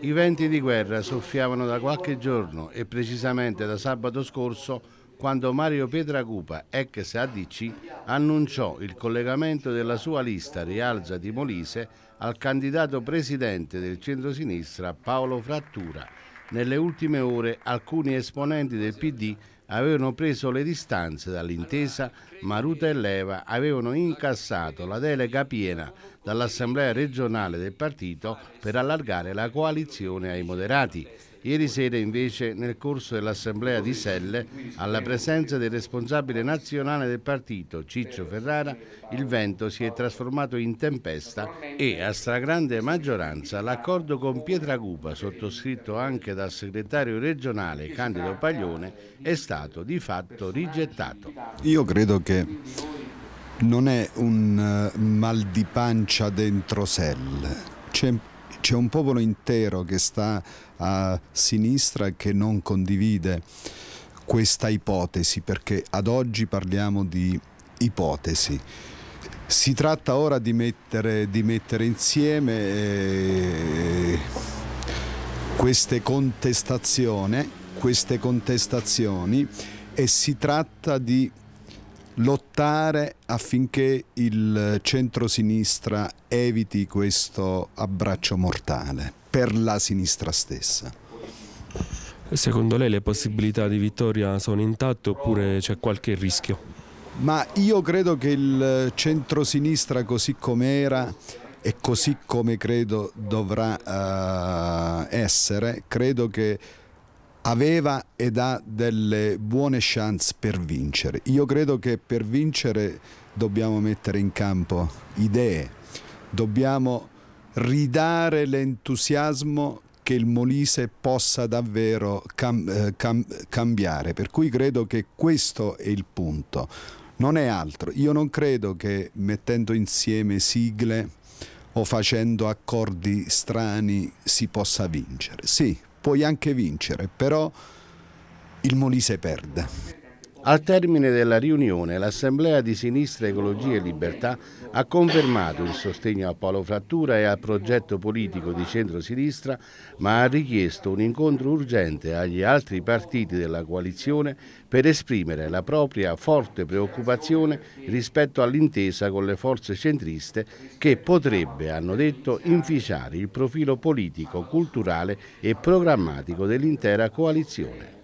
I venti di guerra soffiavano da qualche giorno e precisamente da sabato scorso quando Mario Pietracupa, ex ADC, annunciò il collegamento della sua lista Rialza di Molise al candidato presidente del centrosinistra Paolo Frattura. Nelle ultime ore alcuni esponenti del PD avevano preso le distanze dall'intesa, ma Ruta e Leva avevano incassato la delega piena dall'Assemblea regionale del partito per allargare la coalizione ai moderati. Ieri sera invece nel corso dell'assemblea di Selle, alla presenza del responsabile nazionale del partito Ciccio Ferrara, il vento si è trasformato in tempesta e a stragrande maggioranza l'accordo con Pietra Cuba, sottoscritto anche dal segretario regionale Candido Paglione, è stato di fatto rigettato. Io credo che non è un eh, mal di pancia dentro selle, c'è c'è un popolo intero che sta a sinistra e che non condivide questa ipotesi, perché ad oggi parliamo di ipotesi. Si tratta ora di mettere, di mettere insieme eh, queste, queste contestazioni e si tratta di lottare affinché il centrosinistra eviti questo abbraccio mortale per la sinistra stessa. Secondo lei le possibilità di vittoria sono intatte oppure c'è qualche rischio? Ma io credo che il centrosinistra così com'era e così come credo dovrà uh, essere, credo che aveva ed ha delle buone chance per vincere. Io credo che per vincere dobbiamo mettere in campo idee, dobbiamo ridare l'entusiasmo che il Molise possa davvero cam eh, cam cambiare. Per cui credo che questo è il punto. Non è altro. Io non credo che mettendo insieme sigle o facendo accordi strani si possa vincere. Sì, puoi anche vincere, però il Molise perde. Al termine della riunione l'Assemblea di Sinistra Ecologia e Libertà ha confermato il sostegno a Paolo Frattura e al progetto politico di centro-sinistra, ma ha richiesto un incontro urgente agli altri partiti della coalizione per esprimere la propria forte preoccupazione rispetto all'intesa con le forze centriste che potrebbe, hanno detto, inficiare il profilo politico, culturale e programmatico dell'intera coalizione.